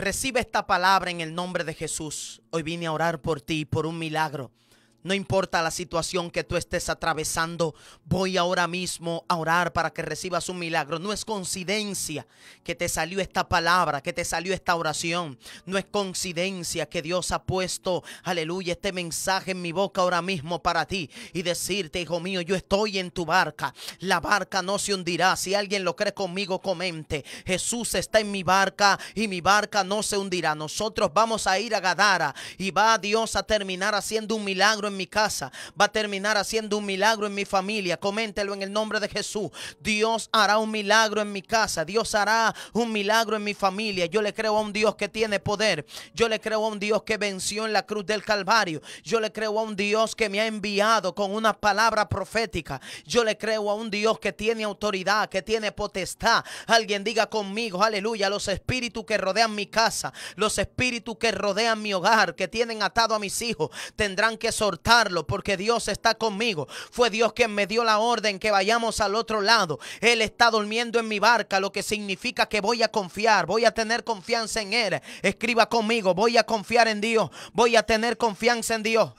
Recibe esta palabra en el nombre de Jesús. Hoy vine a orar por ti, por un milagro. No importa la situación que tú estés atravesando, voy ahora mismo a orar para que recibas un milagro. No es coincidencia que te salió esta palabra, que te salió esta oración. No es coincidencia que Dios ha puesto, aleluya, este mensaje en mi boca ahora mismo para ti y decirte, hijo mío, yo estoy en tu barca. La barca no se hundirá. Si alguien lo cree conmigo, comente. Jesús está en mi barca y mi barca no se hundirá. Nosotros vamos a ir a Gadara y va Dios a terminar haciendo un milagro en mi casa, va a terminar haciendo un milagro en mi familia. Coméntelo en el nombre de Jesús. Dios hará un milagro en mi casa, Dios hará un milagro en mi familia. Yo le creo a un Dios que tiene poder, yo le creo a un Dios que venció en la cruz del Calvario, yo le creo a un Dios que me ha enviado con una palabra profética, yo le creo a un Dios que tiene autoridad, que tiene potestad. Alguien diga conmigo, aleluya, los espíritus que rodean mi casa, los espíritus que rodean mi hogar, que tienen atado a mis hijos, tendrán que sortear porque Dios está conmigo. Fue Dios quien me dio la orden que vayamos al otro lado. Él está durmiendo en mi barca, lo que significa que voy a confiar, voy a tener confianza en Él. Escriba conmigo, voy a confiar en Dios, voy a tener confianza en Dios.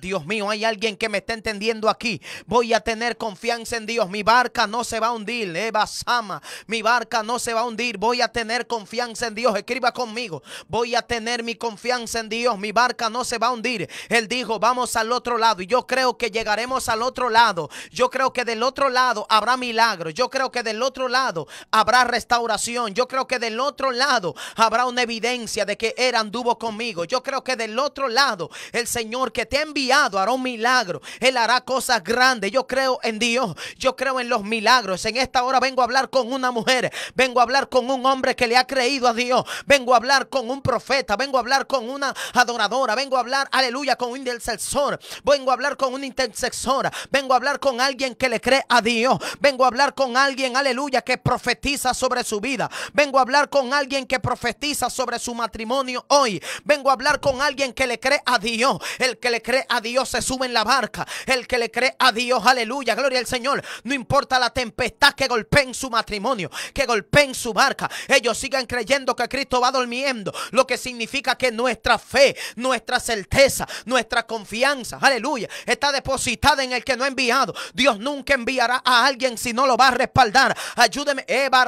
Dios mío, hay alguien que me está entendiendo aquí. Voy a tener confianza en Dios. Mi barca no se va a hundir. Eva Sama, mi barca no se va a hundir. Voy a tener confianza en Dios. Escriba conmigo. Voy a tener mi confianza en Dios. Mi barca no se va a hundir. Él dijo, vamos al otro lado. Y yo creo que llegaremos al otro lado. Yo creo que del otro lado habrá milagro Yo creo que del otro lado habrá restauración. Yo creo que del otro lado habrá una evidencia de que Él anduvo conmigo. Yo creo que del otro lado el Señor que te envió hará un milagro. Él hará cosas grandes. Yo creo en Dios. Yo creo en los milagros. En esta hora vengo a hablar con una mujer. Vengo a hablar con un hombre que le ha creído a Dios. Vengo a hablar con un profeta. Vengo a hablar con una adoradora. Vengo a hablar, aleluya, con un intercesor. Vengo a hablar con una intercesora. Vengo a hablar con alguien que le cree a Dios. Vengo a hablar con alguien, aleluya, que profetiza sobre su vida. Vengo a hablar con alguien que profetiza sobre su matrimonio hoy. Vengo a hablar con alguien que le cree a Dios. El que le cree a Dios se sube en la barca. El que le cree a Dios, aleluya, gloria al Señor. No importa la tempestad que golpeen su matrimonio, que golpeen su barca. Ellos sigan creyendo que Cristo va durmiendo. Lo que significa que nuestra fe, nuestra certeza, nuestra confianza, aleluya, está depositada en el que no ha enviado. Dios nunca enviará a alguien si no lo va a respaldar. Ayúdeme, Eva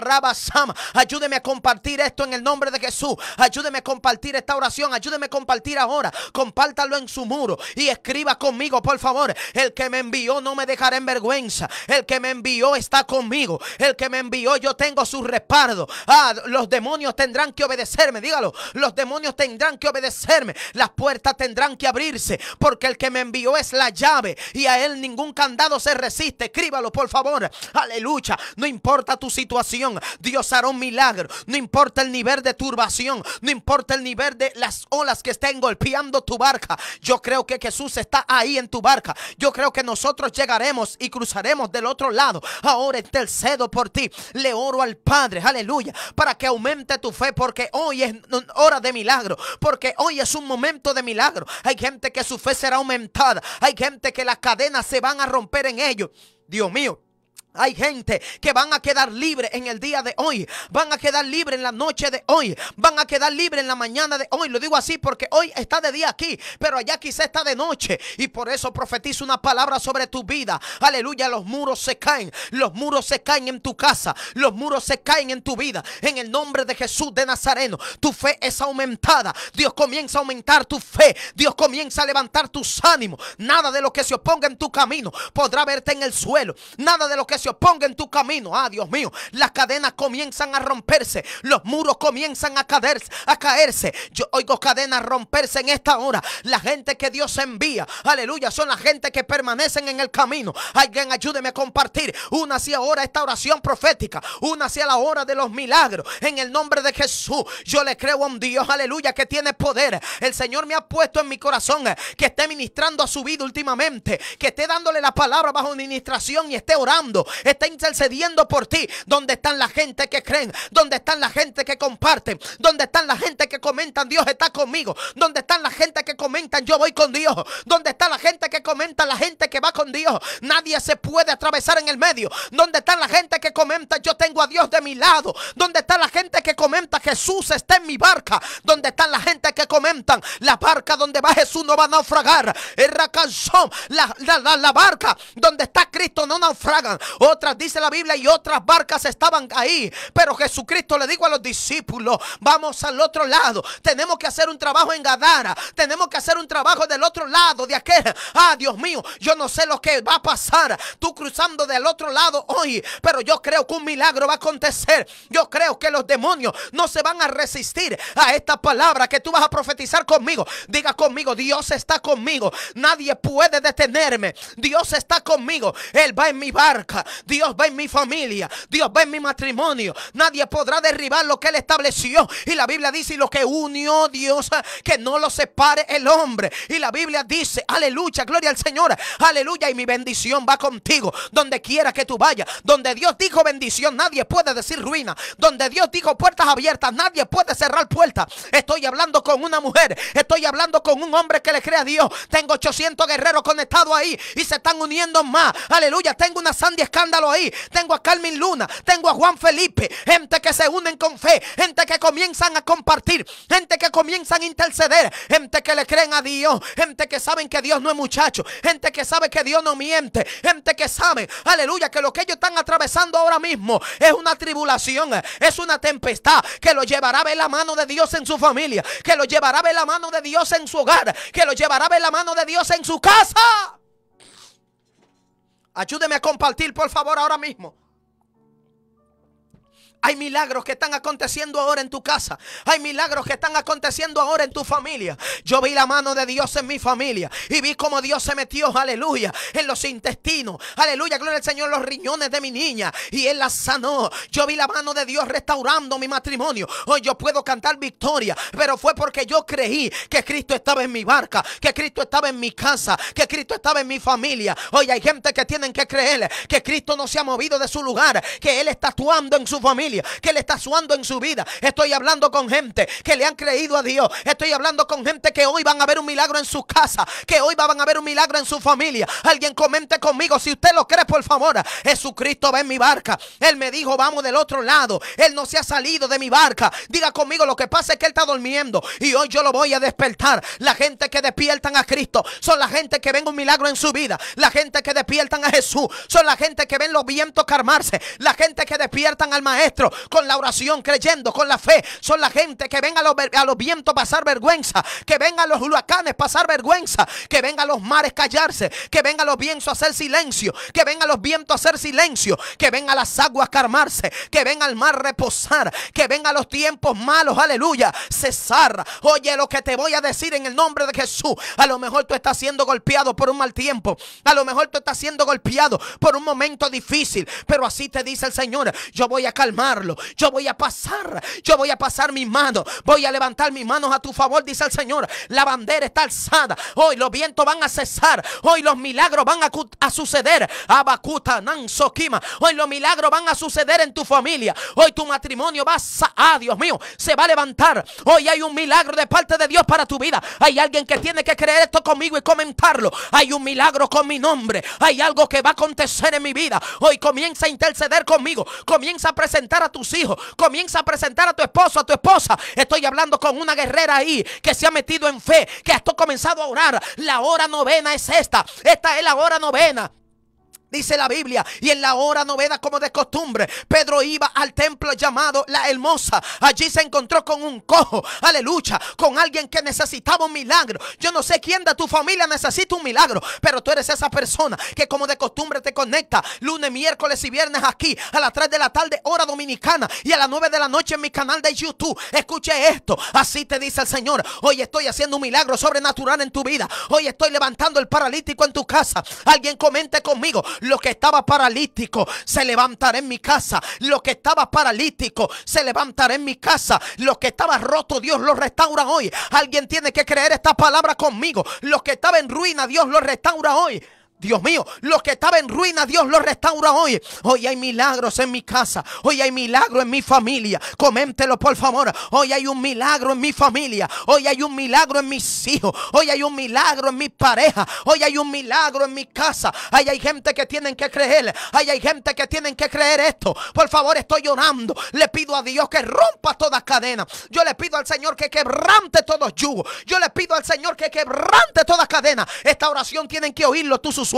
Ayúdeme a compartir esto en el nombre de Jesús. Ayúdeme a compartir esta oración. Ayúdeme a compartir ahora. Compártalo en su muro y escriba conmigo, por favor. El que me envió no me dejará en vergüenza. El que me envió está conmigo. El que me envió yo tengo su respaldo. Ah, los demonios tendrán que obedecerme, dígalo. Los demonios tendrán que obedecerme. Las puertas tendrán que abrirse porque el que me envió es la llave y a él ningún candado se resiste. Escríbalo, por favor. Aleluya. No importa tu situación, Dios hará un milagro. No importa el nivel de turbación, no importa el nivel de las olas que estén golpeando tu barca. Yo creo que Jesús está ahí en tu barca. Yo creo que nosotros llegaremos y cruzaremos del otro lado. Ahora cedo por ti. Le oro al Padre, aleluya, para que aumente tu fe, porque hoy es hora de milagro, porque hoy es un momento de milagro. Hay gente que su fe será aumentada, hay gente que las cadenas se van a romper en ellos. Dios mío. Hay gente que van a quedar libre en el día de hoy, van a quedar libre en la noche de hoy, van a quedar libre en la mañana de hoy. Lo digo así porque hoy está de día aquí, pero allá quizá está de noche. Y por eso profetizo una palabra sobre tu vida. Aleluya, los muros se caen, los muros se caen en tu casa, los muros se caen en tu vida. En el nombre de Jesús de Nazareno, tu fe es aumentada. Dios comienza a aumentar tu fe, Dios comienza a levantar tus ánimos. Nada de lo que se oponga en tu camino podrá verte en el suelo, nada de lo que Ponga en tu camino. Ah, Dios mío, las cadenas comienzan a romperse, los muros comienzan a caerse, a caerse. Yo oigo cadenas romperse en esta hora. La gente que Dios envía, aleluya, son la gente que permanecen en el camino. Alguien ayúdeme a compartir. Una hacia ahora esta oración profética, una hacia la hora de los milagros. En el nombre de Jesús, yo le creo a un Dios, aleluya, que tiene poder. El Señor me ha puesto en mi corazón eh, que esté ministrando a su vida últimamente, que esté dándole la palabra bajo administración y esté orando está intercediendo por ti. donde están la gente que creen? ¿Dónde están la gente que comparten? donde están la gente que comentan Dios está conmigo? donde están la gente que comentan yo voy con Dios? donde está la gente que comenta la gente que va con Dios? Nadie se puede atravesar en el medio. Donde está la gente que comenta yo tengo a Dios de mi lado? donde está la gente que comenta Jesús está en mi barca? donde está la gente que comentan la barca donde va Jesús no va a naufragar? El la, la barca donde está Cristo no naufragan. Otras, dice la Biblia, y otras barcas estaban ahí. Pero Jesucristo le dijo a los discípulos, vamos al otro lado. Tenemos que hacer un trabajo en Gadara. Tenemos que hacer un trabajo del otro lado, de aquel. Ah, Dios mío, yo no sé lo que va a pasar. Tú cruzando del otro lado hoy. Pero yo creo que un milagro va a acontecer. Yo creo que los demonios no se van a resistir a esta palabra que tú vas a profetizar conmigo. Diga conmigo, Dios está conmigo. Nadie puede detenerme. Dios está conmigo. Él va en mi barca. Dios ve en mi familia, Dios ve en mi matrimonio. Nadie podrá derribar lo que Él estableció. Y la Biblia dice, y lo que unió Dios, que no lo separe el hombre. Y la Biblia dice, aleluya, gloria al Señor, aleluya, y mi bendición va contigo, donde quiera que tú vayas. Donde Dios dijo bendición, nadie puede decir ruina. Donde Dios dijo puertas abiertas, nadie puede cerrar puertas. Estoy hablando con una mujer, estoy hablando con un hombre que le crea a Dios. Tengo 800 guerreros conectados ahí y se están uniendo más. Aleluya, tengo una sandia ahí. Tengo a Carmen Luna, tengo a Juan Felipe, gente que se unen con fe, gente que comienzan a compartir, gente que comienzan a interceder, gente que le creen a Dios, gente que saben que Dios no es muchacho, gente que sabe que Dios no miente, gente que sabe, aleluya, que lo que ellos están atravesando ahora mismo es una tribulación, es una tempestad que lo llevará a ver la mano de Dios en su familia, que lo llevará a ver la mano de Dios en su hogar, que lo llevará a ver la mano de Dios en su casa. Ayúdeme a compartir, por favor, ahora mismo. Hay milagros que están aconteciendo ahora en tu casa. Hay milagros que están aconteciendo ahora en tu familia. Yo vi la mano de Dios en mi familia y vi cómo Dios se metió, aleluya, en los intestinos. Aleluya, gloria al Señor, los riñones de mi niña y Él la sanó. Yo vi la mano de Dios restaurando mi matrimonio. Hoy yo puedo cantar victoria, pero fue porque yo creí que Cristo estaba en mi barca, que Cristo estaba en mi casa, que Cristo estaba en mi familia. Hoy hay gente que tienen que creer que Cristo no se ha movido de su lugar, que Él está actuando en su familia que le está suando en su vida. Estoy hablando con gente que le han creído a Dios. Estoy hablando con gente que hoy van a ver un milagro en su casa, que hoy van a ver un milagro en su familia. Alguien comente conmigo si usted lo cree, por favor. Jesucristo va en mi barca. Él me dijo, vamos del otro lado. Él no se ha salido de mi barca. Diga conmigo, lo que pasa es que él está durmiendo y hoy yo lo voy a despertar. La gente que despiertan a Cristo son la gente que ven un milagro en su vida. La gente que despiertan a Jesús son la gente que ven los vientos calmarse. La gente que despiertan al maestro con la oración, creyendo, con la fe. Son la gente que venga a los, a vientos pasar vergüenza, que vengan los huracanes pasar vergüenza, que vengan los mares callarse, que vengan los vientos a hacer silencio, que vengan los vientos a hacer silencio, que vengan las aguas calmarse, que venga al mar reposar, que vengan los tiempos malos, aleluya, cesar. Oye, lo que te voy a decir en el nombre de Jesús, a lo mejor tú estás siendo golpeado por un mal tiempo, a lo mejor tú estás siendo golpeado por un momento difícil, pero así te dice el Señor, yo voy a calmar yo voy a pasar, yo voy a pasar mis manos, voy a levantar mis manos a tu favor, dice el Señor. La bandera está alzada. Hoy los vientos van a cesar, hoy los milagros van a, suceder. Abacuta, Sokima. hoy los milagros van a suceder en tu familia. Hoy tu matrimonio va a, ah, Dios mío, se va a levantar. Hoy hay un milagro de parte de Dios para tu vida. Hay alguien que tiene que creer esto conmigo y comentarlo. Hay un milagro con mi nombre. Hay algo que va a acontecer en mi vida. Hoy comienza a interceder conmigo. Comienza a presentar a tus hijos. Comienza a presentar a tu esposo, a tu esposa. Estoy hablando con una guerrera ahí que se ha metido en fe, que ha comenzado a orar. La hora novena es esta. Esta es la hora novena dice la Biblia. Y en la hora novena, como de costumbre, Pedro iba al templo llamado La Hermosa. Allí se encontró con un cojo, aleluya, con alguien que necesitaba un milagro. Yo no sé quién de tu familia necesita un milagro, pero tú eres esa persona que, como de costumbre, te conecta lunes, miércoles y viernes aquí a las 3 de la tarde, hora dominicana, y a las 9 de la noche en mi canal de YouTube. Escuche esto: así te dice el Señor. Hoy estoy haciendo un milagro sobrenatural en tu vida. Hoy estoy levantando el paralítico en tu casa. Alguien comente conmigo lo que estaba paralítico se levantará en mi casa. Lo que estaba paralítico se levantará en mi casa. Lo que estaba roto, Dios lo restaura hoy. Alguien tiene que creer esta palabra conmigo. Lo que estaba en ruina, Dios lo restaura hoy. Dios mío, lo que estaba en ruina, Dios lo restaura hoy. Hoy hay milagros en mi casa. Hoy hay milagro en mi familia. Coméntelo, por favor. Hoy hay un milagro en mi familia. Hoy hay un milagro en mis hijos. Hoy hay un milagro en mi pareja. Hoy hay un milagro en mi casa. Ahí hay gente que tienen que creer. Ahí hay gente que tienen que creer esto. Por favor, estoy llorando. Le pido a Dios que rompa todas cadenas. Yo le pido al Señor que quebrante todos yugos. Yo le pido al Señor que quebrante todas cadenas. Esta oración tienen que oírlo tú sus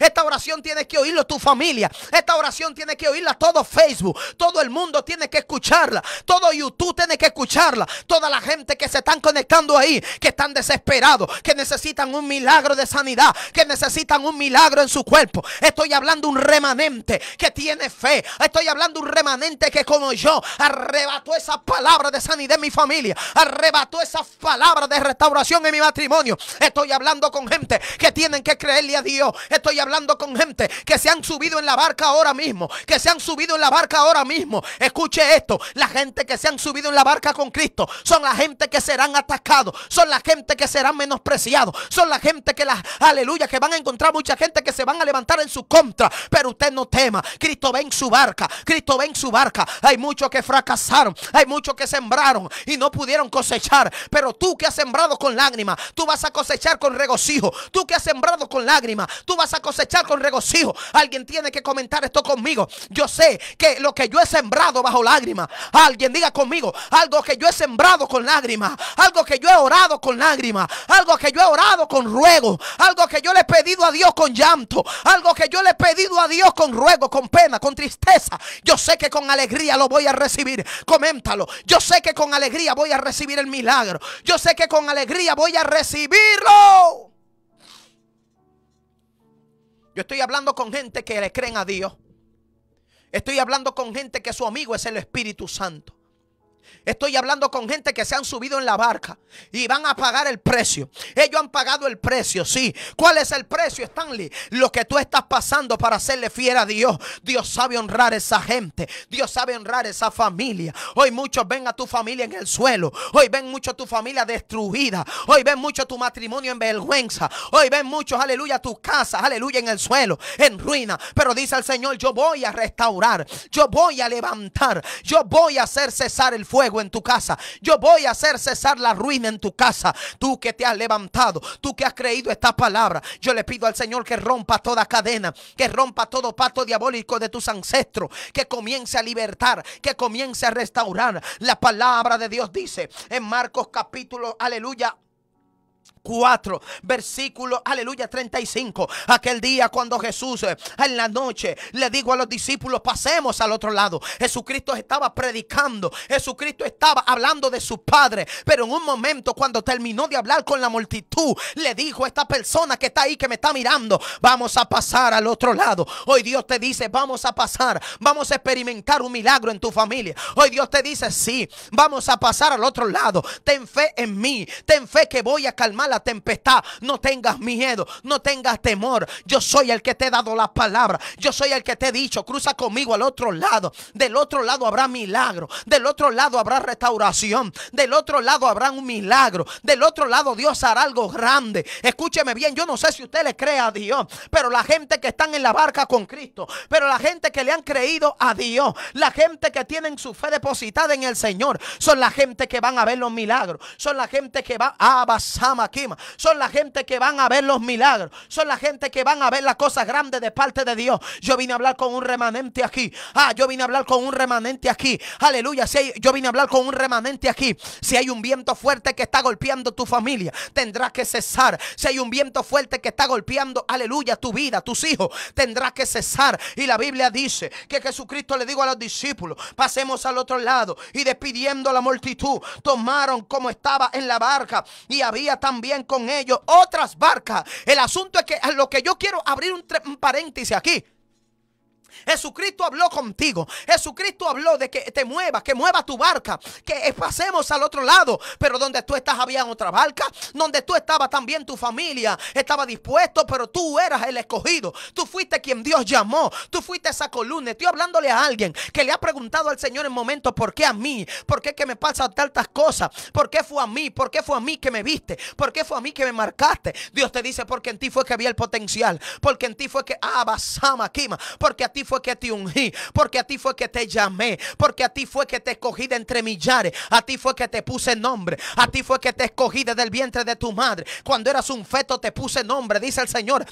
esta oración tiene que oírlo tu familia. Esta oración tiene que oírla todo Facebook. Todo el mundo tiene que escucharla. Todo YouTube tiene que escucharla. Toda la gente que se están conectando ahí, que están desesperados, que necesitan un milagro de sanidad, que necesitan un milagro en su cuerpo. Estoy hablando un remanente que tiene fe. Estoy hablando un remanente que como yo arrebató esa palabra de sanidad en mi familia. Arrebató esas palabras de restauración en mi matrimonio. Estoy hablando con gente que tienen que creerle a Dios. Estoy hablando con gente que se han subido en la barca ahora mismo, que se han subido en la barca ahora mismo. Escuche esto, la gente que se han subido en la barca con Cristo son la gente que serán atacados, son la gente que serán menospreciados, son la gente que las, aleluya, que van a encontrar mucha gente que se van a levantar en su contra, pero usted no tema, Cristo ve en su barca, Cristo ve en su barca. Hay muchos que fracasaron, hay muchos que sembraron y no pudieron cosechar, pero tú que has sembrado con lágrimas, tú vas a cosechar con regocijo, tú que has sembrado con lágrimas, Tú vas a cosechar con regocijo. Alguien tiene que comentar esto conmigo. Yo sé que lo que yo he sembrado bajo lágrimas. Alguien diga conmigo, algo que yo he sembrado con lágrimas. Algo que yo he orado con lágrimas. Algo que yo he orado con ruego. Algo que yo le he pedido a Dios con llanto. Algo que yo le he pedido a Dios con ruego, con pena, con tristeza. Yo sé que con alegría lo voy a recibir. Coméntalo. Yo sé que con alegría voy a recibir el milagro. Yo sé que con alegría voy a recibirlo. Yo estoy hablando con gente que le creen a Dios. Estoy hablando con gente que su amigo es el Espíritu Santo. Estoy hablando con gente que se han subido en la barca y van a pagar el precio. Ellos han pagado el precio, sí. ¿Cuál es el precio, Stanley? Lo que tú estás pasando para hacerle fiel a Dios. Dios sabe honrar a esa gente. Dios sabe honrar a esa familia. Hoy muchos ven a tu familia en el suelo. Hoy ven mucho tu familia destruida. Hoy ven mucho tu matrimonio en vergüenza. Hoy ven muchos, aleluya, tu casas, aleluya, en el suelo, en ruina. Pero dice el Señor, yo voy a restaurar. Yo voy a levantar. Yo voy a hacer cesar el fuego fuego en tu casa. Yo voy a hacer cesar la ruina en tu casa. Tú que te has levantado, tú que has creído esta palabra. Yo le pido al Señor que rompa toda cadena, que rompa todo pato diabólico de tus ancestros, que comience a libertar, que comience a restaurar. La palabra de Dios dice en Marcos capítulo, aleluya, 4, versículo, aleluya, 35. Aquel día cuando Jesús eh, en la noche le dijo a los discípulos, pasemos al otro lado. Jesucristo estaba predicando, Jesucristo estaba hablando de su Padre, pero en un momento cuando terminó de hablar con la multitud, le dijo a esta persona que está ahí, que me está mirando, vamos a pasar al otro lado. Hoy Dios te dice, vamos a pasar, vamos a experimentar un milagro en tu familia. Hoy Dios te dice, sí, vamos a pasar al otro lado. Ten fe en mí, ten fe que voy a calmar la tempestad, no tengas miedo, no tengas temor. Yo soy el que te he dado la palabra, Yo soy el que te he dicho, cruza conmigo al otro lado. Del otro lado habrá milagro. Del otro lado habrá restauración. Del otro lado habrá un milagro. Del otro lado Dios hará algo grande. Escúcheme bien, yo no sé si usted le cree a Dios, pero la gente que están en la barca con Cristo, pero la gente que le han creído a Dios, la gente que tienen su fe depositada en el Señor, son la gente que van a ver los milagros. Son la gente que va a ah, basar aquí son la gente que van a ver los milagros. Son la gente que van a ver las cosas grandes de parte de Dios. Yo vine a hablar con un remanente aquí. Ah, yo vine a hablar con un remanente aquí. Aleluya. Si yo vine a hablar con un remanente aquí. Si hay un viento fuerte que está golpeando tu familia, tendrás que cesar. Si hay un viento fuerte que está golpeando, aleluya, tu vida, tus hijos, tendrás que cesar. Y la Biblia dice que Jesucristo le dijo a los discípulos, pasemos al otro lado. Y despidiendo la multitud, tomaron como estaba en la barca. Y había también con ellos otras barcas. El asunto es que lo que yo quiero abrir un paréntesis aquí Jesucristo habló contigo. Jesucristo habló de que te muevas, que mueva tu barca, que pasemos al otro lado. Pero donde tú estás había otra barca, donde tú estabas también tu familia estaba dispuesto, pero tú eras el escogido. Tú fuiste quien Dios llamó. Tú fuiste esa columna. Estoy hablándole a alguien que le ha preguntado al Señor en momentos, ¿por qué a mí? ¿Por qué que me pasan tantas cosas? ¿Por qué fue a mí? ¿Por qué fue a mí que me viste? ¿Por qué fue a mí que me marcaste? Dios te dice, porque en ti fue que había el potencial, porque en ti fue que abasama, ah, porque a ti fue que te ungí, porque a ti fue que te llamé, porque a ti fue que te escogí de entre millares, a ti fue que te puse nombre, a ti fue que te escogí desde el vientre de tu madre. Cuando eras un feto te puse nombre, dice el Señor.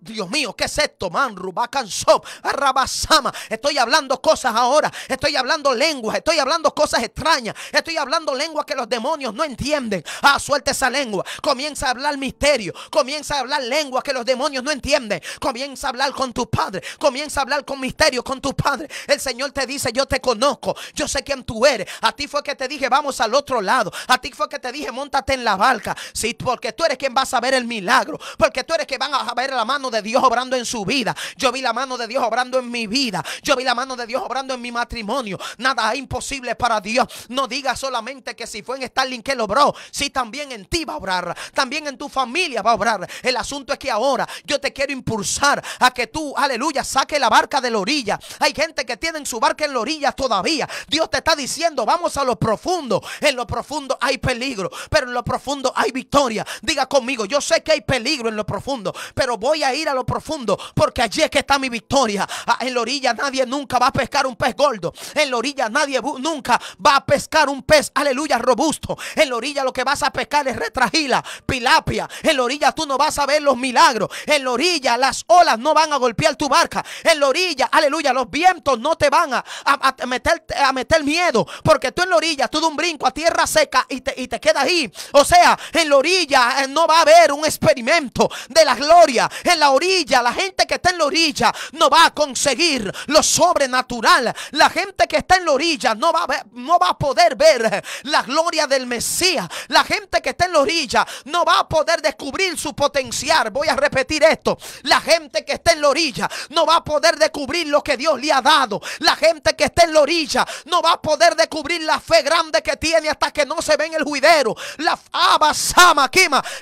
Dios mío, ¿qué es esto? Man, Rubacansop, Arrabasama. Estoy hablando cosas ahora. Estoy hablando lenguas. Estoy hablando cosas extrañas. Estoy hablando lenguas que los demonios no entienden. Ah, suelta esa lengua. Comienza a hablar misterio. Comienza a hablar lenguas que los demonios no entienden. Comienza a hablar con tu padre. Comienza a hablar con misterio con tu padre. El Señor te dice: Yo te conozco. Yo sé quién tú eres. A ti fue que te dije: Vamos al otro lado. A ti fue que te dije: Montate en la barca. Sí, porque tú eres quien vas a ver el milagro. Porque tú eres quien vas a ver la mano de Dios obrando en su vida. Yo vi la mano de Dios obrando en mi vida. Yo vi la mano de Dios obrando en mi matrimonio. Nada es imposible para Dios. No digas solamente que si fue en Stalin que lo Si también en ti va a obrar. También en tu familia va a obrar. El asunto es que ahora yo te quiero impulsar a que tú, aleluya, saque la barca de la orilla. Hay gente que tiene su barca en la orilla todavía. Dios te está diciendo, vamos a lo profundo. En lo profundo hay peligro, pero en lo profundo hay victoria. Diga conmigo, yo sé que hay peligro en lo profundo, pero voy a ir a lo profundo, porque allí es que está mi victoria. Ah, en la orilla nadie nunca va a pescar un pez gordo. En la orilla nadie nunca va a pescar un pez, aleluya, robusto. En la orilla lo que vas a pescar es retragila, pilapia. En la orilla tú no vas a ver los milagros. En la orilla las olas no van a golpear tu barca. En la orilla, aleluya, los vientos no te van a, meter, miedo, porque tú en la orilla, tú de un brinco a tierra seca y te, y te quedas ahí. O sea, en la orilla eh, no va a haber un experimento de la gloria. En la orilla, la gente que está en la orilla no va a conseguir lo sobrenatural. La gente que está en la orilla no va a, no va a poder ver la gloria del Mesías. La gente que está en la orilla no va a poder descubrir su potencial. Voy a repetir esto. La gente que está en la orilla no va a poder descubrir lo que Dios le ha dado. La gente que está en la orilla no va a poder descubrir la fe grande que tiene hasta que no se ve en el juidero. La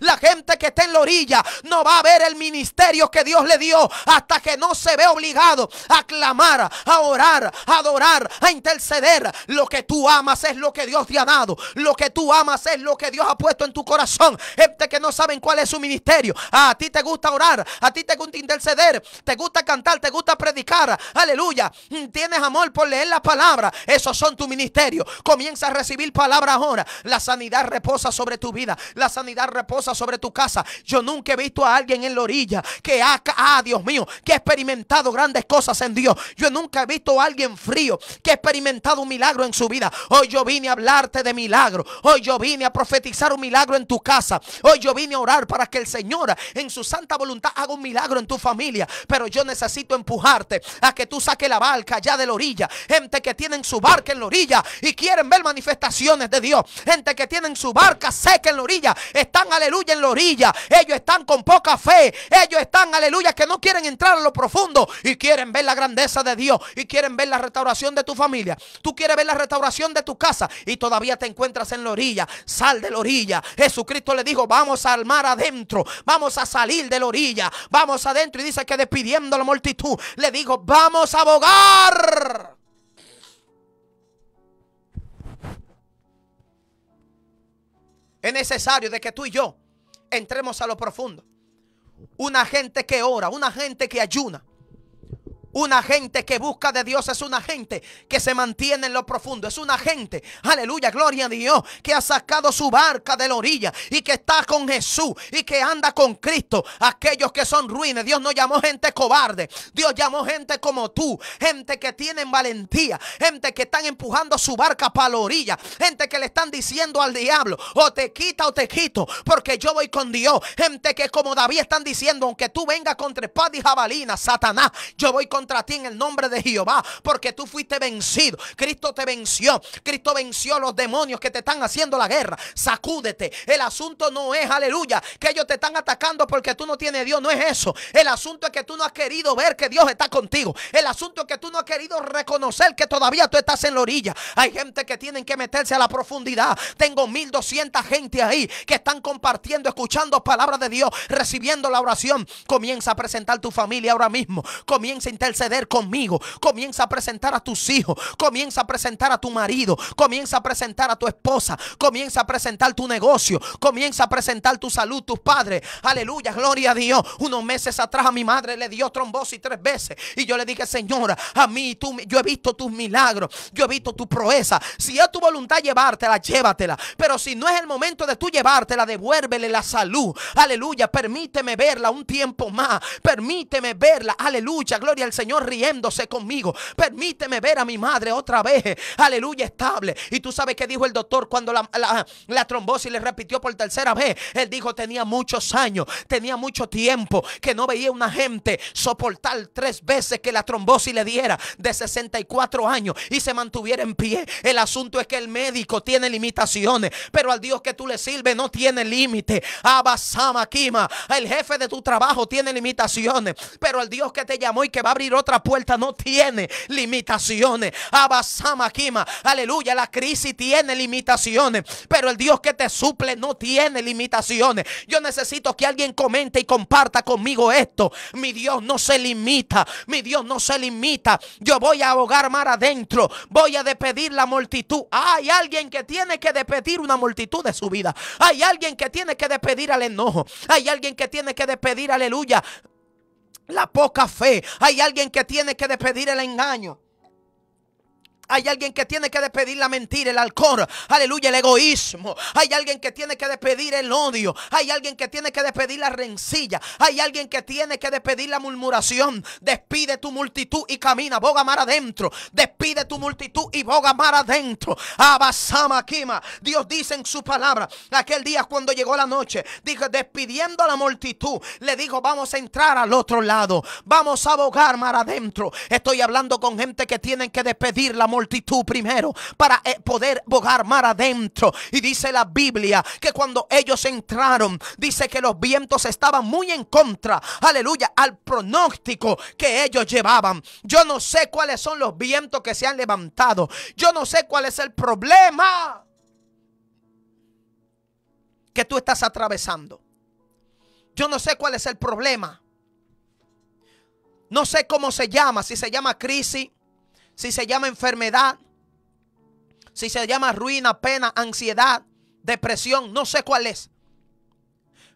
La gente que está en la orilla no va a ver el ministerio que Dios le dio hasta que no se ve obligado a clamar, a orar, a adorar, a interceder. Lo que tú amas es lo que Dios te ha dado. Lo que tú amas es lo que Dios ha puesto en tu corazón. Gente que no saben cuál es su ministerio. Ah, a ti te gusta orar, a ti te gusta interceder, te gusta cantar, te gusta predicar. Aleluya. Tienes amor por leer la palabra. Esos son tu ministerio. Comienza a recibir palabra ahora. La sanidad reposa sobre tu vida. La sanidad reposa sobre tu casa. Yo nunca he visto a alguien en la orilla que ha, ah, Dios mío, que ha experimentado grandes cosas en Dios. Yo nunca he visto a alguien frío que ha experimentado un milagro en su vida. Hoy yo vine a hablarte de milagro. Hoy yo vine a profetizar un milagro en tu casa. Hoy yo vine a orar para que el Señor en su santa voluntad haga un milagro en tu familia. Pero yo necesito empujarte a que tú saques la barca allá de la orilla. Gente que tienen su barca en la orilla y quieren ver manifestaciones de Dios. Gente que tienen su barca seca en la orilla. Están aleluya en la orilla. Ellos están con poca fe. Ellos están aleluya, que no quieren entrar a lo profundo y quieren ver la grandeza de Dios y quieren ver la restauración de tu familia. Tú quieres ver la restauración de tu casa y todavía te encuentras en la orilla. Sal de la orilla. Jesucristo le dijo, vamos al mar adentro, vamos a salir de la orilla, vamos adentro. Y dice que despidiendo a la multitud, le dijo, vamos a abogar. Es necesario de que tú y yo entremos a lo profundo. Una gente que ora, una gente que ayuna, una gente que busca de Dios es una gente que se mantiene en lo profundo. Es una gente, aleluya, gloria a Dios, que ha sacado su barca de la orilla y que está con Jesús y que anda con Cristo. Aquellos que son ruines, Dios no llamó gente cobarde. Dios llamó gente como tú, gente que tienen valentía, gente que están empujando su barca para la orilla, gente que le están diciendo al diablo, o te quita o te quito, porque yo voy con Dios. Gente que como David están diciendo, aunque tú vengas contra espada y jabalina, Satanás, yo voy con contra en el nombre de Jehová, porque tú fuiste vencido. Cristo te venció. Cristo venció a los demonios que te están haciendo la guerra. Sacúdete. El asunto no es, aleluya, que ellos te están atacando porque tú no tienes Dios. No es eso. El asunto es que tú no has querido ver que Dios está contigo. El asunto es que tú no has querido reconocer que todavía tú estás en la orilla. Hay gente que tienen que meterse a la profundidad. Tengo 1200 gente ahí que están compartiendo, escuchando palabras de Dios, recibiendo la oración. Comienza a presentar tu familia ahora mismo. Comienza a interceder ceder conmigo. Comienza a presentar a tus hijos. Comienza a presentar a tu marido. Comienza a presentar a tu esposa. Comienza a presentar tu negocio. Comienza a presentar tu salud, tus padres. Aleluya, gloria a Dios. Unos meses atrás a mi madre le dio trombosis tres veces. Y yo le dije, Señora, a mí tú, yo he visto tus milagros. Yo he visto tu proeza. Si es tu voluntad llevártela, llévatela. Pero si no es el momento de tú llevártela, devuélvele la salud. Aleluya, permíteme verla un tiempo más. Permíteme verla. Aleluya, gloria al Señor Señor, riéndose conmigo. Permíteme ver a mi madre otra vez. Aleluya, estable. Y tú sabes qué dijo el doctor cuando la, trombosis le repitió por tercera vez. Él dijo, tenía muchos años, tenía mucho tiempo que no veía una gente soportar tres veces que la trombosis le diera de 64 años y se mantuviera en pie. El asunto es que el médico tiene limitaciones, pero al Dios que tú le sirves no tiene límite. Abasama Kima, el jefe de tu trabajo tiene limitaciones, pero al Dios que te llamó y que va a abrir otra puerta no tiene limitaciones. Abasama Kima, aleluya, la crisis tiene limitaciones, pero el Dios que te suple no tiene limitaciones. Yo necesito que alguien comente y comparta conmigo esto. Mi Dios no se limita, mi Dios no se limita. Yo voy a ahogar mar adentro, voy a despedir la multitud. Hay alguien que tiene que despedir una multitud de su vida. Hay alguien que tiene que despedir al enojo. Hay alguien que tiene que despedir, aleluya, la poca fe. Hay alguien que tiene que despedir el engaño. Hay alguien que tiene que despedir la mentira, el alcohol, aleluya, el egoísmo. Hay alguien que tiene que despedir el odio. Hay alguien que tiene que despedir la rencilla. Hay alguien que tiene que despedir la murmuración. Despide tu multitud y camina, boga mar adentro. Despide tu multitud y boga mar adentro. Abasama Kima. Dios dice en su palabra, aquel día cuando llegó la noche, dijo, despidiendo la multitud, le dijo, vamos a entrar al otro lado. Vamos a bogar mar adentro. Estoy hablando con gente que tienen que despedir la multitud multitud primero para eh, poder bogar mar adentro. Y dice la Biblia que cuando ellos entraron, dice que los vientos estaban muy en contra, aleluya, al pronóstico que ellos llevaban. Yo no sé cuáles son los vientos que se han levantado. Yo no sé cuál es el problema que tú estás atravesando. Yo no sé cuál es el problema. No sé cómo se llama, si se llama crisis, si se llama enfermedad, si se llama ruina, pena, ansiedad, depresión, no sé cuál es.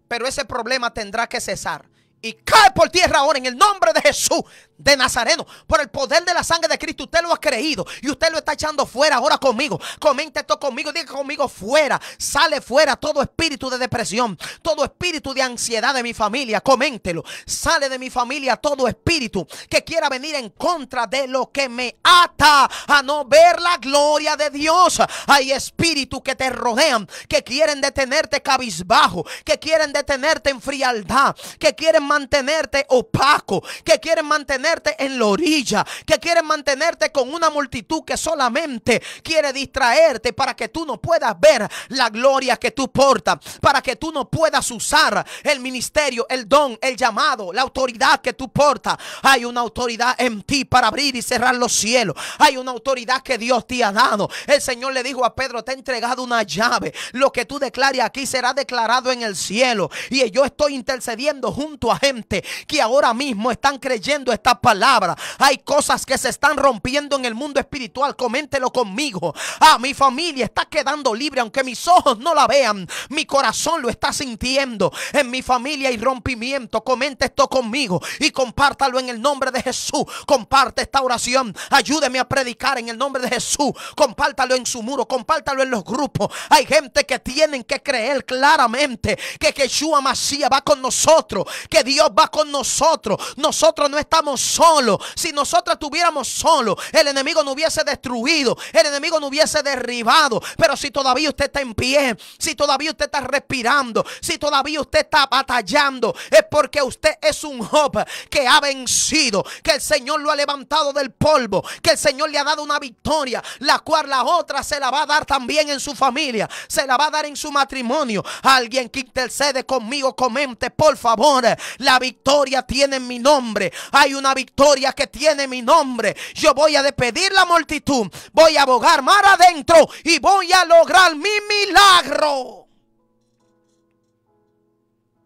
Pero ese problema tendrá que cesar. Y cae por tierra ahora en el nombre de Jesús de Nazareno. Por el poder de la sangre de Cristo, usted lo ha creído y usted lo está echando fuera ahora conmigo. Comente esto conmigo, diga conmigo fuera. Sale fuera todo espíritu de depresión, todo espíritu de ansiedad de mi familia. Coméntelo. Sale de mi familia todo espíritu que quiera venir en contra de lo que me ata a no ver la gloria de Dios. Hay espíritus que te rodean, que quieren detenerte cabizbajo, que quieren detenerte en frialdad, que quieren mantenerte opaco, que quieren mantenerte en la orilla, que quieren mantenerte con una multitud que solamente quiere distraerte para que tú no puedas ver la gloria que tú portas, para que tú no puedas usar el ministerio, el don, el llamado, la autoridad que tú portas. Hay una autoridad en ti para abrir y cerrar los cielos. Hay una autoridad que Dios te ha dado. El Señor le dijo a Pedro, te he entregado una llave. Lo que tú declares aquí será declarado en el cielo. Y yo estoy intercediendo junto a gente que ahora mismo están creyendo esta palabra. Hay cosas que se están rompiendo en el mundo espiritual. Coméntelo conmigo. a ah, mi familia está quedando libre, aunque mis ojos no la vean. Mi corazón lo está sintiendo. En mi familia hay rompimiento. Comente esto conmigo y compártalo en el nombre de Jesús. Comparte esta oración. Ayúdeme a predicar en el nombre de Jesús. Compártalo en su muro. Compártalo en los grupos. Hay gente que tienen que creer claramente que Yeshua Masía va con nosotros. Que Dios va con nosotros. Nosotros no estamos solo, si nosotros estuviéramos solo el enemigo no hubiese destruido, el enemigo no hubiese derribado. Pero si todavía usted está en pie, si todavía usted está respirando, si todavía usted está batallando, es porque usted es un Job que ha vencido, que el Señor lo ha levantado del polvo, que el Señor le ha dado una victoria, la cual la otra se la va a dar también en su familia, se la va a dar en su matrimonio. Alguien que intercede conmigo, comente, por favor, la victoria tiene mi nombre. Hay una victoria que tiene mi nombre. Yo voy a despedir la multitud, voy a abogar mar adentro y voy a lograr mi milagro.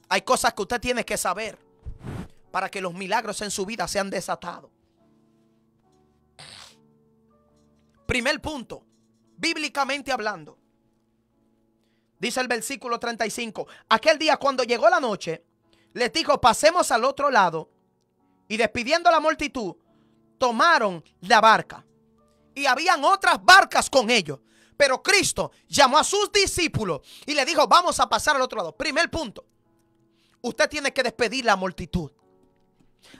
Hay cosas que usted tiene que saber para que los milagros en su vida sean desatados. Primer punto, bíblicamente hablando. Dice el versículo 35, aquel día cuando llegó la noche, les dijo, pasemos al otro lado y despidiendo la multitud, tomaron la barca. Y habían otras barcas con ellos. Pero Cristo llamó a sus discípulos y le dijo, vamos a pasar al otro lado. Primer punto, usted tiene que despedir la multitud.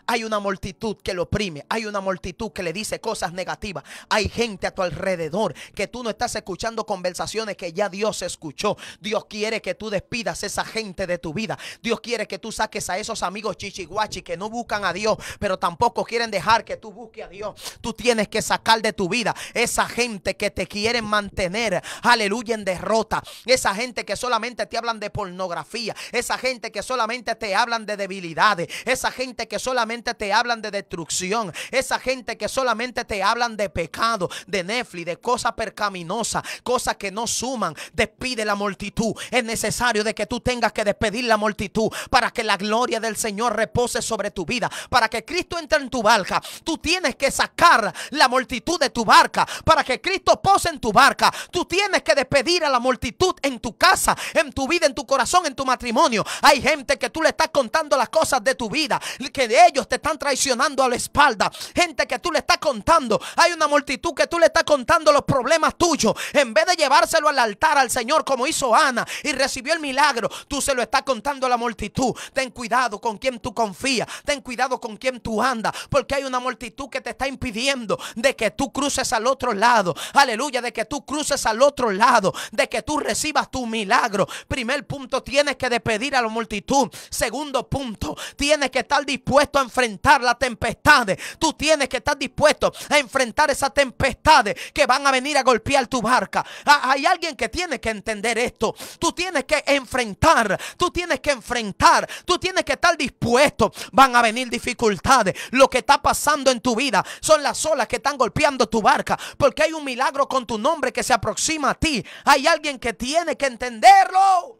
Hay una multitud que lo oprime. Hay una multitud que le dice cosas negativas. Hay gente a tu alrededor que tú no estás escuchando conversaciones que ya Dios escuchó. Dios quiere que tú despidas esa gente de tu vida. Dios quiere que tú saques a esos amigos chichiguachi que no buscan a Dios, pero tampoco quieren dejar que tú busques a Dios. Tú tienes que sacar de tu vida esa gente que te quieren mantener. Aleluya en derrota. Esa gente que solamente te hablan de pornografía. Esa gente que solamente te hablan de debilidades. Esa gente que solamente solamente te hablan de destrucción, esa gente que solamente te hablan de pecado, de Netflix, de cosas percaminosas, cosas que no suman, despide la multitud. Es necesario de que tú tengas que despedir la multitud para que la gloria del Señor repose sobre tu vida, para que Cristo entre en tu barca. Tú tienes que sacar la multitud de tu barca para que Cristo pose en tu barca. Tú tienes que despedir a la multitud en tu casa, en tu vida, en tu corazón, en tu matrimonio. Hay gente que tú le estás contando las cosas de tu vida, que ellos te están traicionando a la espalda. Gente que tú le estás contando. Hay una multitud que tú le estás contando los problemas tuyos. En vez de llevárselo al altar al Señor como hizo Ana y recibió el milagro, tú se lo estás contando a la multitud. Ten cuidado con quien tú confías. Ten cuidado con quien tú andas. Porque hay una multitud que te está impidiendo de que tú cruces al otro lado. Aleluya, de que tú cruces al otro lado. De que tú recibas tu milagro. Primer punto, tienes que despedir a la multitud. Segundo punto, tienes que estar dispuesto a enfrentar la tempestades. Tú tienes que estar dispuesto a enfrentar esas tempestades que van a venir a golpear tu barca. Ah, hay alguien que tiene que entender esto. Tú tienes que enfrentar, tú tienes que enfrentar, tú tienes que estar dispuesto. Van a venir dificultades. Lo que está pasando en tu vida son las olas que están golpeando tu barca. Porque hay un milagro con tu nombre que se aproxima a ti. Hay alguien que tiene que entenderlo.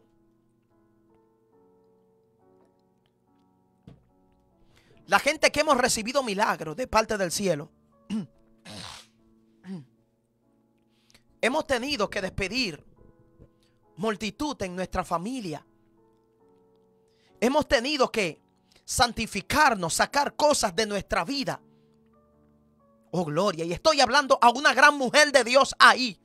La gente que hemos recibido milagros de parte del cielo. hemos tenido que despedir multitud en nuestra familia. Hemos tenido que santificarnos, sacar cosas de nuestra vida. Oh, gloria. Y estoy hablando a una gran mujer de Dios ahí.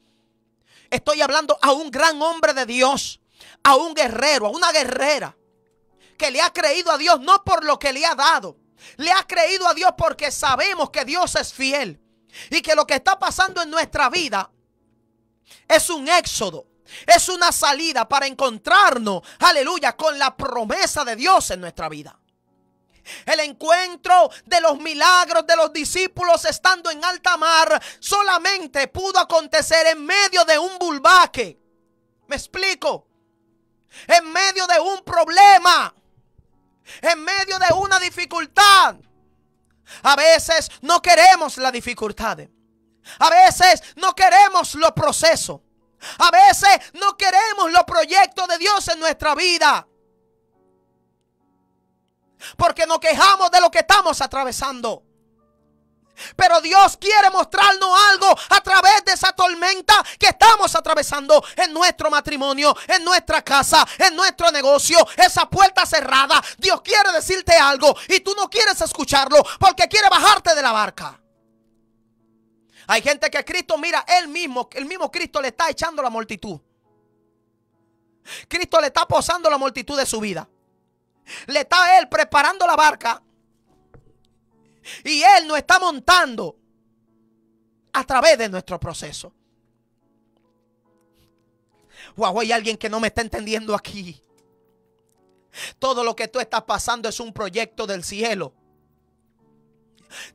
Estoy hablando a un gran hombre de Dios, a un guerrero, a una guerrera que le ha creído a Dios no por lo que le ha dado, le ha creído a Dios porque sabemos que Dios es fiel y que lo que está pasando en nuestra vida es un éxodo. Es una salida para encontrarnos, aleluya, con la promesa de Dios en nuestra vida. El encuentro de los milagros de los discípulos estando en alta mar solamente pudo acontecer en medio de un bulbaque. ¿Me explico? En medio de un problema en medio de una dificultad. A veces no queremos la dificultad. A veces no queremos los procesos. A veces no queremos los proyectos de Dios en nuestra vida. Porque nos quejamos de lo que estamos atravesando. Pero Dios quiere mostrarnos algo a través de esa tormenta que estamos atravesando en nuestro matrimonio, en nuestra casa, en nuestro negocio, esa puerta cerrada, Dios quiere decirte algo y tú no quieres escucharlo porque quiere bajarte de la barca. Hay gente que Cristo, mira, él mismo, el mismo Cristo le está echando la multitud. Cristo le está posando la multitud de su vida. Le está él preparando la barca. Y él nos está montando a través de nuestro proceso. Wow, hay alguien que no me está entendiendo aquí. Todo lo que tú estás pasando es un proyecto del cielo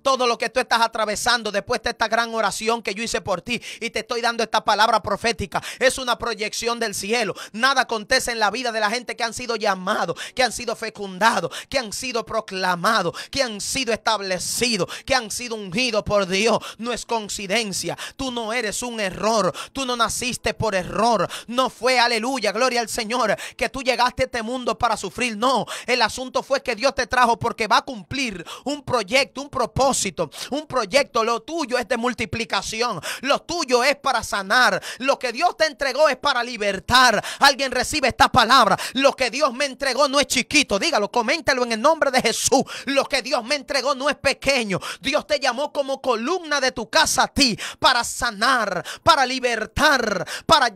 todo lo que tú estás atravesando después de esta gran oración que yo hice por ti y te estoy dando esta palabra profética. Es una proyección del cielo. Nada acontece en la vida de la gente que han sido llamados, que han sido fecundados, que han sido proclamados, que han sido establecidos, que han sido ungidos por Dios. No es coincidencia. Tú no eres un error. Tú no naciste por error. No fue, aleluya, gloria al Señor, que tú llegaste a este mundo para sufrir. No, el asunto fue que Dios te trajo porque va a cumplir un proyecto, un proyecto propósito, un proyecto. Lo tuyo es de multiplicación. Lo tuyo es para sanar. Lo que Dios te entregó es para libertar. Alguien recibe esta palabra. Lo que Dios me entregó no es chiquito. Dígalo, coméntalo en el nombre de Jesús. Lo que Dios me entregó no es pequeño. Dios te llamó como columna de tu casa a ti para sanar, para libertar, para,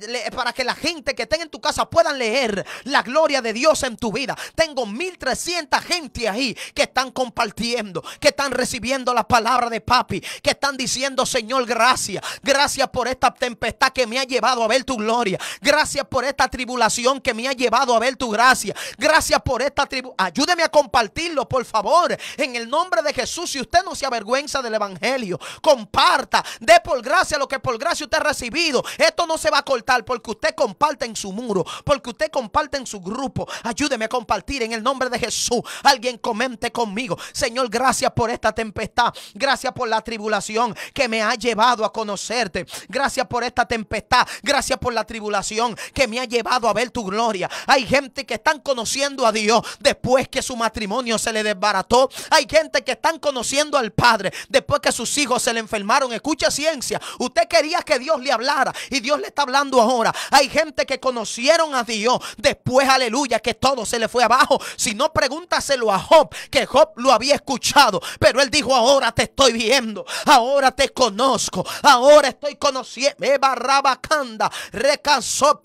que la gente que esté en tu casa puedan leer la gloria de Dios en tu vida. Tengo 1300 gente ahí que están compartiendo, que están recibiendo viendo la palabra de papi, que están diciendo, Señor, gracias. Gracias por esta tempestad que me ha llevado a ver tu gloria. Gracias por esta tribulación que me ha llevado a ver tu gracia. Gracias por esta tribulación, Ayúdeme a compartirlo, por favor. En el nombre de Jesús, si usted no se avergüenza del Evangelio, comparta. Dé por gracia lo que por gracia usted ha recibido. Esto no se va a cortar porque usted comparte en su muro, porque usted comparte en su grupo. Ayúdeme a compartir en el nombre de Jesús. Alguien comente conmigo. Señor, gracias por esta tempestad tempestad. Gracias por la tribulación que me ha llevado a conocerte. Gracias por esta tempestad. Gracias por la tribulación que me ha llevado a ver tu gloria. Hay gente que están conociendo a Dios después que su matrimonio se le desbarató. Hay gente que están conociendo al Padre después que sus hijos se le enfermaron. Escucha ciencia. Usted quería que Dios le hablara y Dios le está hablando ahora. Hay gente que conocieron a Dios después, aleluya, que todo se le fue abajo. Si no, pregúntaselo a Job, que Job lo había escuchado, pero él dijo dijo, ahora te estoy viendo, ahora te conozco, ahora estoy conociendo. recansó,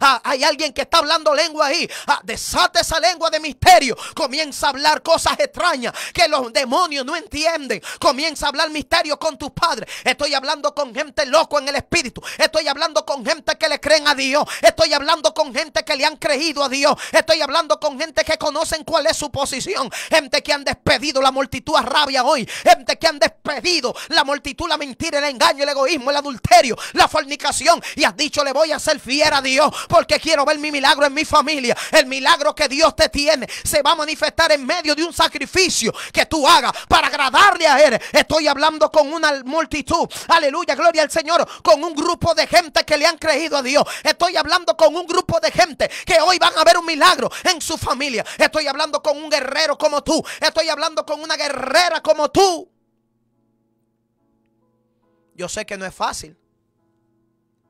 ah, Hay alguien que está hablando lengua ahí. Ah, desate esa lengua de misterio. Comienza a hablar cosas extrañas que los demonios no entienden. Comienza a hablar misterio con tus padres. Estoy hablando con gente loco en el espíritu. Estoy hablando con gente que le creen a Dios. Estoy hablando con gente que le han creído a Dios. Estoy hablando con gente que conocen cuál es su posición. Gente que han despedido la multitud a rabia hoy. Gente que han despedido la multitud, la mentira, el engaño, el egoísmo, el adulterio, la fornicación. Y has dicho, le voy a ser fiel a Dios porque quiero ver mi milagro en mi familia. El milagro que Dios te tiene se va a manifestar en medio de un sacrificio que tú hagas para agradarle a Él. Estoy hablando con una multitud. Aleluya, gloria al Señor. Con un grupo de gente que le han creído a Dios. Estoy hablando con un grupo de gente que hoy van a ver un milagro en su familia. Estoy hablando con un guerrero como tú. Estoy hablando con una guerrera como tú. Yo sé que no es fácil,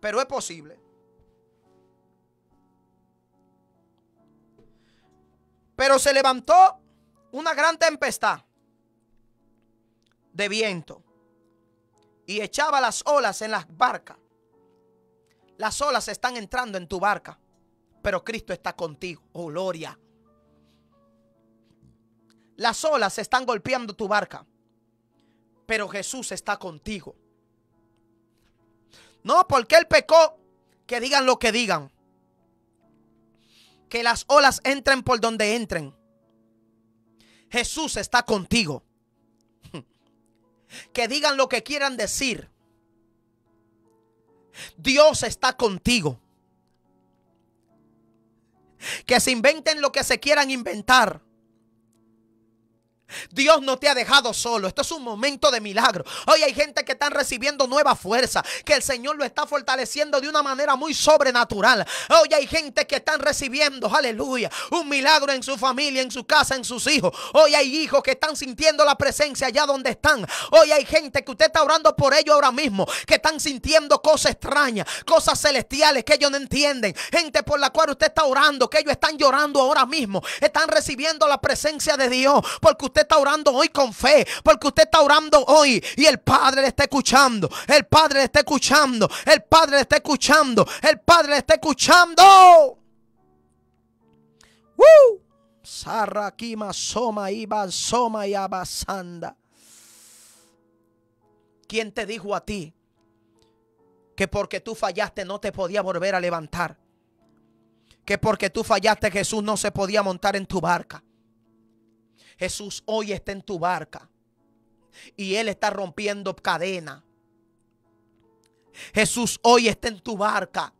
pero es posible. Pero se levantó una gran tempestad de viento y echaba las olas en las barcas. Las olas están entrando en tu barca, pero Cristo está contigo. Oh, gloria. Las olas están golpeando tu barca, pero Jesús está contigo. No, porque él pecó, que digan lo que digan. Que las olas entren por donde entren. Jesús está contigo. Que digan lo que quieran decir. Dios está contigo. Que se inventen lo que se quieran inventar. Dios no te ha dejado solo. Esto es un momento de milagro. Hoy hay gente que están recibiendo nueva fuerza, que el Señor lo está fortaleciendo de una manera muy sobrenatural. Hoy hay gente que están recibiendo, aleluya, un milagro en su familia, en su casa, en sus hijos. Hoy hay hijos que están sintiendo la presencia allá donde están. Hoy hay gente que usted está orando por ellos ahora mismo, que están sintiendo cosas extrañas, cosas celestiales que ellos no entienden. Gente por la cual usted está orando, que ellos están llorando ahora mismo, están recibiendo la presencia de Dios, porque usted está orando hoy con fe, porque usted está orando hoy y el Padre le está escuchando, el Padre le está escuchando, el Padre le está escuchando, el Padre le está escuchando. ¡Woo! soma y soma y abasanda. ¿Quién te dijo a ti que porque tú fallaste no te podía volver a levantar? Que porque tú fallaste Jesús no se podía montar en tu barca. Jesús hoy está en tu barca y Él está rompiendo cadena. Jesús hoy está en tu barca.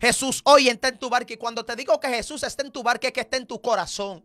Jesús hoy está en tu barca. Y cuando te digo que Jesús está en tu barca, es que está en tu corazón.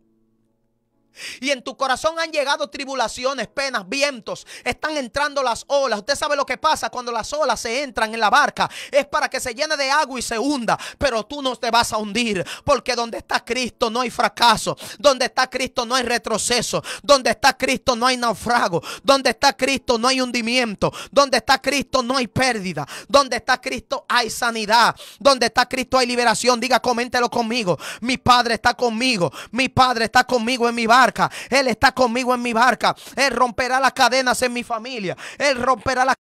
Y en tu corazón han llegado tribulaciones, penas, vientos. Están entrando las olas. Usted sabe lo que pasa cuando las olas se entran en la barca. Es para que se llene de agua y se hunda. Pero tú no te vas a hundir. Porque donde está Cristo no hay fracaso. Donde está Cristo no hay retroceso. Donde está Cristo no hay naufrago. Donde está Cristo no hay hundimiento. Donde está Cristo no hay pérdida. Donde está Cristo hay sanidad. Donde está Cristo hay liberación. Diga, coméntelo conmigo. Mi Padre está conmigo. Mi Padre está conmigo en mi barco él está conmigo en mi barca. Él romperá las cadenas en mi familia. Él romperá las